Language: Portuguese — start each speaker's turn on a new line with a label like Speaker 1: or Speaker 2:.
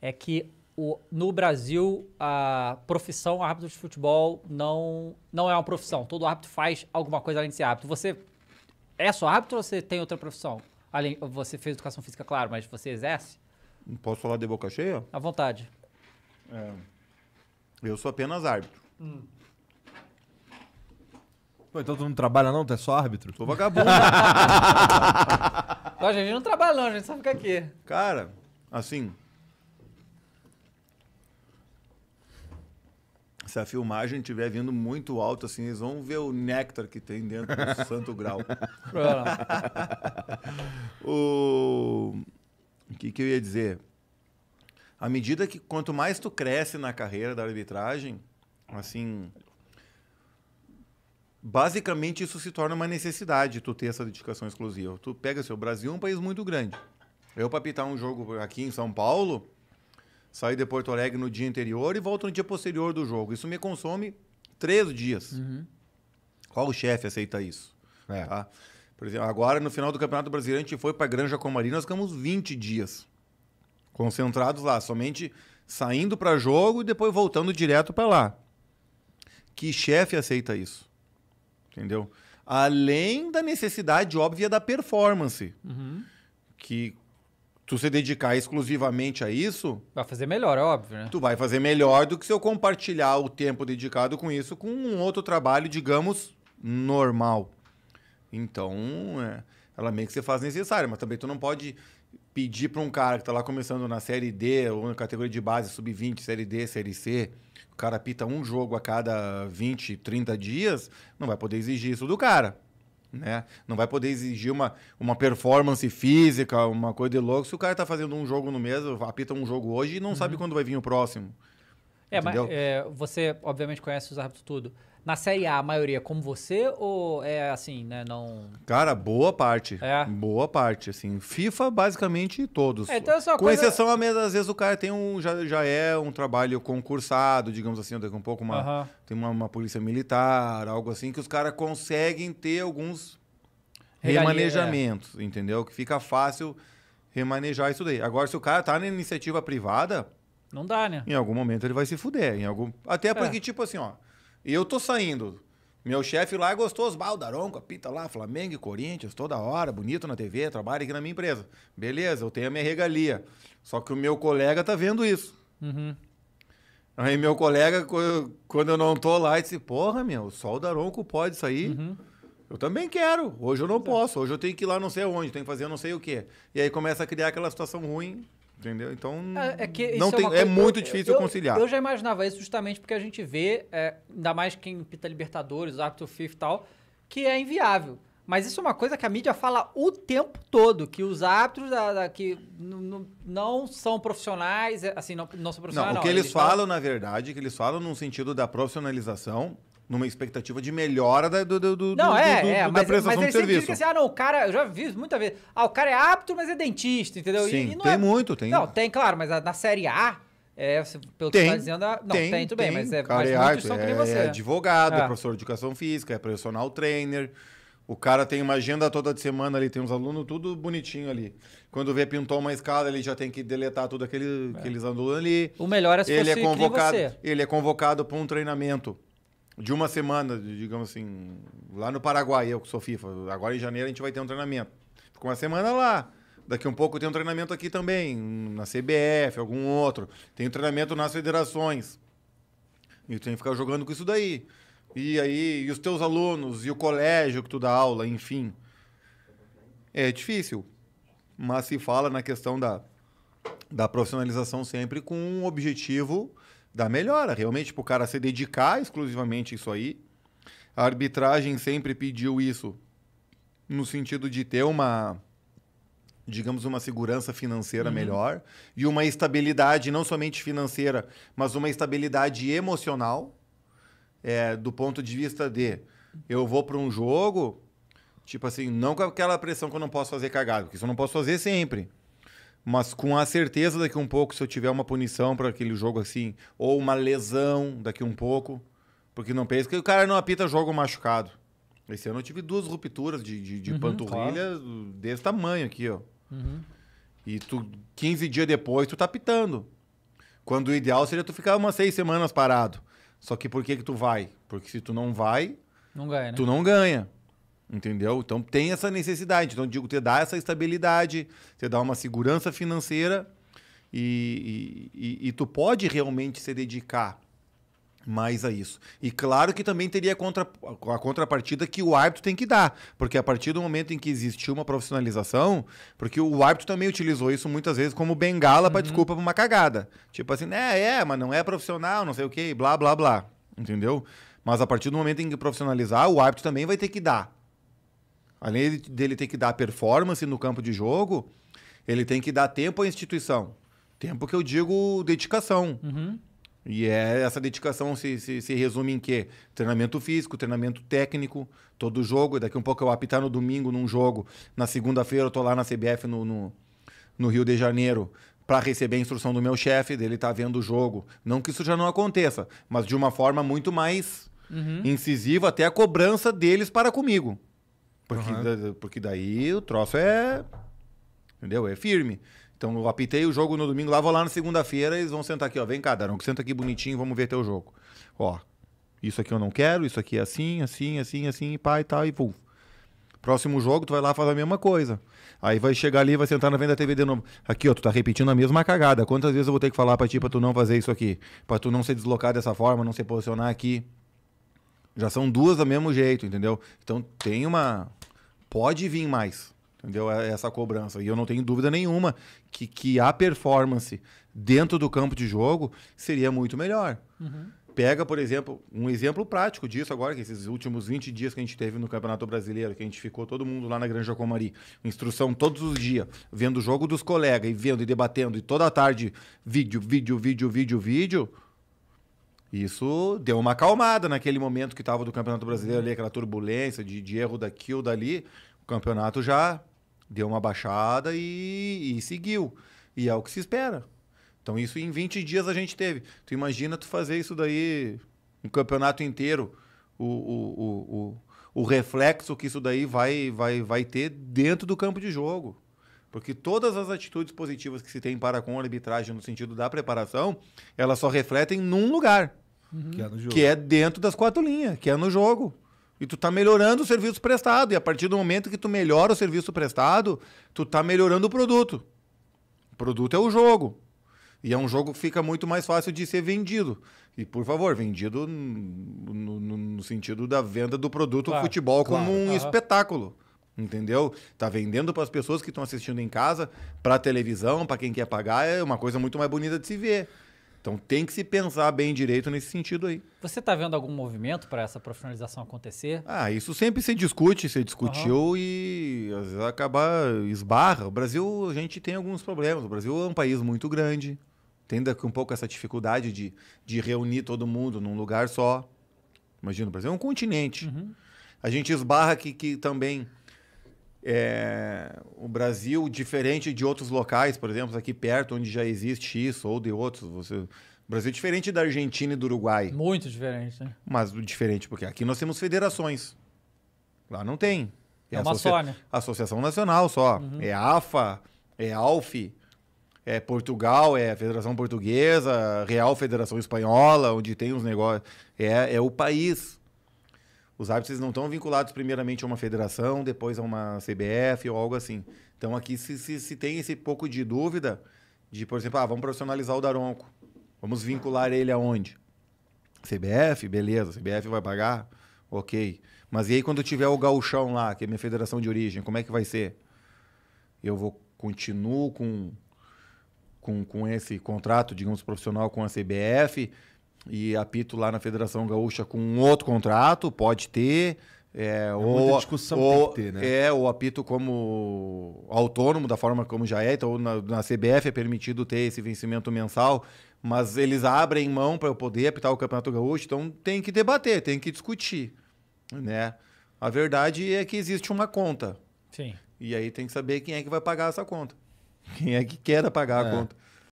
Speaker 1: é que o, no Brasil a profissão árbitro de futebol não, não é uma profissão. Todo árbitro faz alguma coisa além de ser árbitro. Você é só árbitro ou você tem outra profissão? Além, você fez educação física, claro, mas você exerce?
Speaker 2: Posso falar de boca cheia? À vontade. É, eu sou apenas árbitro. Hum. Pô, então tu não trabalha não? Tu é só árbitro? Sou vagabundo. a gente não trabalha não, a gente só fica aqui. Cara, assim, se a filmagem estiver vindo muito alto, assim, eles vão ver o néctar que tem dentro do Santo Grau. Ah. o... o que, que eu ia dizer? À medida que quanto mais tu cresce na carreira da arbitragem, assim, basicamente isso se torna uma necessidade, tu ter essa dedicação exclusiva. Tu pega, assim, o Brasil é um país muito grande. Eu, para pitar um jogo aqui em São Paulo, sair de Porto Alegre no dia anterior e volto no dia posterior do jogo. Isso me consome três dias. Uhum. Qual chefe aceita isso? É. Tá? Por exemplo, agora no final do Campeonato Brasileiro a gente foi para Granja Comari, nós ficamos 20 dias concentrados lá, somente saindo para jogo e depois voltando direto para lá. Que chefe aceita isso? Entendeu? Além da necessidade óbvia da performance. Uhum. Que tu se dedicar exclusivamente a isso.
Speaker 1: Vai fazer melhor, é óbvio, né? Tu vai
Speaker 2: fazer melhor do que se eu compartilhar o tempo dedicado com isso com um outro trabalho, digamos, normal. Então, é, ela meio que você faz necessário, mas também tu não pode pedir para um cara que está lá começando na Série D ou na categoria de base, sub-20, Série D, Série C, o cara pita um jogo a cada 20, 30 dias, não vai poder exigir isso do cara. Né? Não vai poder exigir uma, uma performance física, uma coisa de louco, se o cara tá fazendo um jogo no mês, apita um jogo hoje e não uhum. sabe quando vai vir o próximo. É, entendeu? mas
Speaker 1: é, você obviamente conhece os árbitros tudo. Na Série A, a maioria é como você ou é assim, né? Não.
Speaker 2: Cara, boa parte. É. Boa parte, assim. FIFA, basicamente, todos. É, então é Com coisa... exceção, às vezes o cara tem um. Já, já é um trabalho concursado, digamos assim, daqui um pouco uma, uh -huh. tem uma, uma, polícia militar, algo assim, que os caras conseguem ter alguns Regalia, remanejamentos, é. entendeu? Que fica fácil remanejar isso daí. Agora, se o cara tá na iniciativa privada não dá, né? Em algum momento ele vai se fuder. Em algum... Até porque, é. tipo assim, ó. Eu tô saindo. Meu chefe lá é gostoso, baldaronco, pita lá, Flamengo e Corinthians, toda hora, bonito na TV, trabalha aqui na minha empresa. Beleza, eu tenho a minha regalia. Só que o meu colega tá vendo isso. Uhum. Aí meu colega, quando eu não tô lá, disse, porra, meu, só o Daronco pode sair. Uhum. Eu também quero. Hoje eu não é. posso. Hoje eu tenho que ir lá não sei onde, tenho que fazer não sei o quê. E aí começa a criar aquela situação ruim Entendeu? Então. É, é que não é tem, é, é muito eu, difícil eu, conciliar. Eu já
Speaker 1: imaginava isso justamente porque a gente vê, é, ainda mais quem pita Libertadores, árbitro FIFA e tal, que é inviável. Mas isso é uma coisa que a mídia fala o tempo todo, que os árbitros da, da que não são profissionais, é, assim, não, não são profissionais. Não, não, o que eles, eles falam, falam,
Speaker 2: na verdade, que eles falam no sentido da profissionalização numa expectativa de melhora da, do, do, do, não, é, do, é, da mas, prestação mas de serviço. Que, assim, ah,
Speaker 1: não, o cara, eu já vi isso muita vez. Ah, o cara é apto, mas é dentista, entendeu? Sim, e, e
Speaker 2: tem é... muito, tem. Não,
Speaker 1: tem, claro, mas na série A, é, pelo tem, que você tá dizendo, é, não, tem, tem tudo bem, mas é cara mas é, arte, são é, você, é advogado, é. é professor
Speaker 2: de educação física, é personal trainer. O cara tem uma agenda toda de semana ali, tem uns alunos tudo bonitinho ali. Quando vê pintou uma escala, ele já tem que deletar tudo aquele, é. aqueles alunos ali. O melhor é se ele é convocado, Ele é convocado para um treinamento de uma semana, digamos assim, lá no Paraguai, eu que sou FIFA. Agora em janeiro a gente vai ter um treinamento. Fica uma semana lá. Daqui um pouco tem um treinamento aqui também, na CBF, algum outro. Tem um treinamento nas federações. E tu tem que ficar jogando com isso daí. E aí, e os teus alunos, e o colégio que tu dá aula, enfim. É difícil. Mas se fala na questão da, da profissionalização sempre com um objetivo da melhora, realmente, para o cara se dedicar exclusivamente a isso aí. A arbitragem sempre pediu isso no sentido de ter uma, digamos, uma segurança financeira uhum. melhor e uma estabilidade, não somente financeira, mas uma estabilidade emocional, é, do ponto de vista de eu vou para um jogo, tipo assim, não com aquela pressão que eu não posso fazer cagado porque isso eu não posso fazer sempre mas com a certeza daqui um pouco, se eu tiver uma punição para aquele jogo assim, ou uma lesão daqui um pouco, porque não pensa que o cara não apita jogo machucado. Esse ano eu tive duas rupturas de, de, de uhum, panturrilha claro. desse tamanho aqui, ó. Uhum. E tu, 15 dias depois, tu tá pitando. Quando o ideal seria tu ficar umas seis semanas parado. Só que por que que tu vai? Porque se tu não vai, não ganha, né? tu não ganha. Entendeu? Então tem essa necessidade. Então, digo, te dá essa estabilidade, te dá uma segurança financeira e, e, e tu pode realmente se dedicar mais a isso. E claro que também teria a, contra, a contrapartida que o árbitro tem que dar, porque a partir do momento em que existiu uma profissionalização, porque o árbitro também utilizou isso muitas vezes como bengala uhum. para desculpa para uma cagada. Tipo assim, né, é, mas não é profissional, não sei o quê, blá blá blá, entendeu? Mas a partir do momento em que profissionalizar, o árbitro também vai ter que dar Além dele ter que dar performance no campo de jogo, ele tem que dar tempo à instituição. Tempo que eu digo dedicação. Uhum. E é, essa dedicação se, se, se, resume em quê? Treinamento físico, treinamento técnico, todo jogo. Daqui um pouco eu apitar no domingo num jogo. Na segunda-feira eu tô lá na CBF no, no, no Rio de Janeiro para receber a instrução do meu chefe, dele tá vendo o jogo. Não que isso já não aconteça, mas de uma forma muito mais uhum. incisiva, até a cobrança deles para comigo. Porque, uhum. da, porque daí o troço é. Entendeu? É firme. Então eu apitei o jogo no domingo, lá vou lá na segunda-feira, e eles vão sentar aqui, ó. Vem cá, que senta aqui bonitinho, vamos ver teu jogo. Ó, isso aqui eu não quero, isso aqui é assim, assim, assim, assim, e pá, e tal, e pum. Próximo jogo, tu vai lá fazer a mesma coisa. Aí vai chegar ali, vai sentar na venda da TV de novo. Aqui, ó, tu tá repetindo a mesma cagada. Quantas vezes eu vou ter que falar pra ti pra tu não fazer isso aqui? Pra tu não se deslocar dessa forma, não se posicionar aqui. Já são duas do mesmo jeito, entendeu? Então tem uma pode vir mais. Entendeu? É essa cobrança. E eu não tenho dúvida nenhuma que, que a performance dentro do campo de jogo seria muito melhor. Uhum. Pega, por exemplo, um exemplo prático disso agora, que esses últimos 20 dias que a gente teve no Campeonato Brasileiro, que a gente ficou todo mundo lá na Granja Comari, instrução todos os dias, vendo o jogo dos colegas e vendo e debatendo, e toda tarde vídeo, vídeo, vídeo, vídeo, vídeo. Isso deu uma acalmada naquele momento que estava do Campeonato Brasileiro ali, aquela turbulência de, de erro daqui ou dali. O campeonato já deu uma baixada e, e seguiu. E é o que se espera. Então, isso em 20 dias a gente teve. Tu imagina tu fazer isso daí um campeonato inteiro, o, o, o, o, reflexo que isso daí vai, vai, vai ter dentro do campo de jogo. Porque todas as atitudes positivas que se tem para com a arbitragem no sentido da preparação, elas só refletem num lugar, Uhum. Que, é que é dentro das quatro linhas, que é no jogo. E tu tá melhorando o serviço prestado. E a partir do momento que tu melhora o serviço prestado, tu tá melhorando o produto. O produto é o jogo. E é um jogo que fica muito mais fácil de ser vendido. E, por favor, vendido no, no, no sentido da venda do produto claro, futebol claro, como um espetáculo. Entendeu? Tá vendendo para as pessoas que estão assistindo em casa, para televisão, para quem quer pagar, é uma coisa muito mais bonita de se ver. Então tem que se pensar bem direito nesse sentido aí.
Speaker 1: Você está vendo algum movimento para essa profissionalização acontecer?
Speaker 2: Ah, isso sempre se discute, se discutiu uhum. e às vezes acabar esbarra. O Brasil, a gente tem alguns problemas. O Brasil é um país muito grande, tem daqui um pouco essa dificuldade de, de reunir todo mundo num lugar só. Imagina, o Brasil é um continente. Uhum. A gente esbarra aqui que também é, o Brasil, diferente de outros locais, por exemplo, aqui perto, onde já existe isso, ou de outros, você... o Brasil é diferente da Argentina e do Uruguai. Muito diferente, né? Mas diferente, porque aqui nós temos federações. Lá não tem. É, é uma associa... só, né? Associação Nacional só. Uhum. É AFA, é ALF, é Portugal, é Federação Portuguesa, Real Federação Espanhola, onde tem os negócios. É, é o país os árbitros não estão vinculados primeiramente a uma federação, depois a uma CBF ou algo assim. Então aqui se, se, se tem esse pouco de dúvida de, por exemplo, ah, vamos profissionalizar o Daronco. Vamos vincular ele aonde? CBF, beleza, CBF vai pagar, ok. Mas e aí quando tiver o gauchão lá, que é minha federação de origem, como é que vai ser? Eu vou continuo com, com, com esse contrato, digamos, profissional com a CBF, e apito lá na Federação Gaúcha com um outro contrato, pode ter. É, é ou, discussão ou, que ter, né? É, ou apito como autônomo, da forma como já é. Então, na, na CBF é permitido ter esse vencimento mensal, mas eles abrem mão para eu poder apitar o Campeonato Gaúcho. Então, tem que debater, tem que discutir, né? A verdade é que existe uma conta. Sim. E aí tem que saber quem é que vai pagar essa conta. Quem é que quer pagar é. a conta.